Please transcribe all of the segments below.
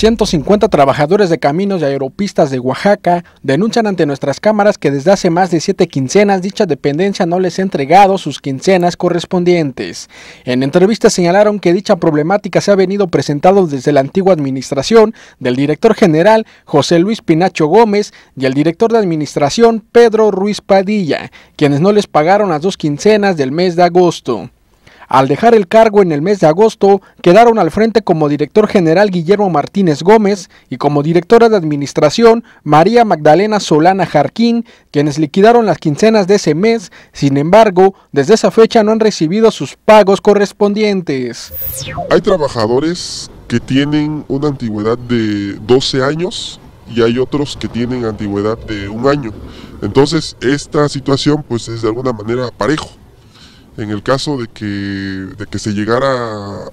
150 trabajadores de caminos y aeropistas de Oaxaca denuncian ante nuestras cámaras que desde hace más de siete quincenas dicha dependencia no les ha entregado sus quincenas correspondientes. En entrevistas señalaron que dicha problemática se ha venido presentando desde la antigua administración del director general José Luis Pinacho Gómez y el director de administración Pedro Ruiz Padilla, quienes no les pagaron las dos quincenas del mes de agosto. Al dejar el cargo en el mes de agosto, quedaron al frente como director general Guillermo Martínez Gómez y como directora de administración María Magdalena Solana Jarquín, quienes liquidaron las quincenas de ese mes, sin embargo, desde esa fecha no han recibido sus pagos correspondientes. Hay trabajadores que tienen una antigüedad de 12 años y hay otros que tienen antigüedad de un año. Entonces, esta situación pues es de alguna manera parejo en el caso de que, de que se llegara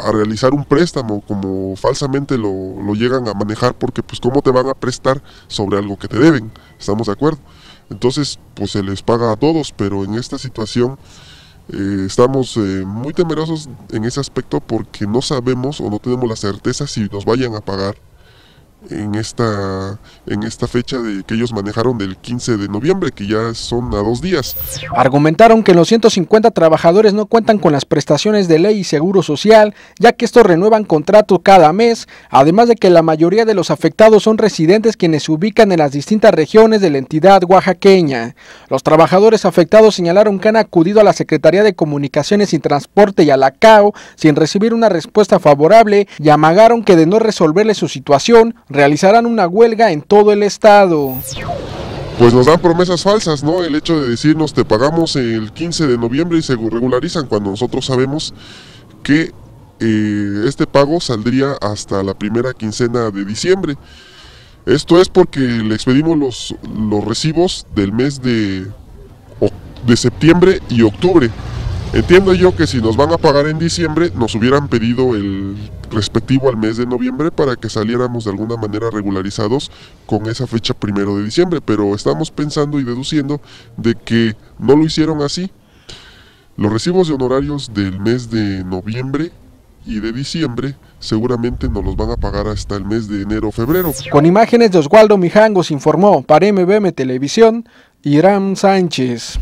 a, realizar un préstamo, como falsamente lo, llegan a manejar, porque pues cómo te van a prestar sobre algo que te deben, estamos de acuerdo. Entonces, pues se les paga a todos, pero en esta situación eh, estamos eh, muy temerosos en ese aspecto porque no sabemos o no tenemos la certeza si nos vayan a pagar en esta, en esta fecha que ellos manejaron del 15 de noviembre, que ya son a dos días. Argumentaron que los 150 trabajadores no cuentan con las prestaciones de ley y seguro social, ya que estos renuevan contratos cada mes, además de que la mayoría de los afectados son residentes quienes se ubican en las distintas regiones de la entidad oaxaqueña. Los trabajadores afectados señalaron que han acudido a la Secretaría de Comunicaciones y Transporte y a la CAO sin recibir una respuesta favorable y amagaron que de no resolverle su situación, realizarán una huelga en todo el estado pues nos dan promesas falsas, ¿no? El hecho de decirnos te pagamos el 15 de noviembre y se regularizan cuando nosotros sabemos que eh, este pago saldría hasta la primera quincena de diciembre. Esto es porque le expedimos los, los recibos del mes de, de septiembre y octubre. Entiendo yo que si nos van a pagar en diciembre, nos hubieran pedido el respectivo al mes de noviembre para que saliéramos de alguna manera regularizados con esa fecha primero de diciembre, pero estamos pensando y deduciendo de que no lo hicieron así. Los recibos de honorarios del mes de noviembre y de diciembre seguramente nos los van a pagar hasta el mes de enero o febrero. Con imágenes de Oswaldo Mijangos informó para MBM Televisión, Irán Sánchez.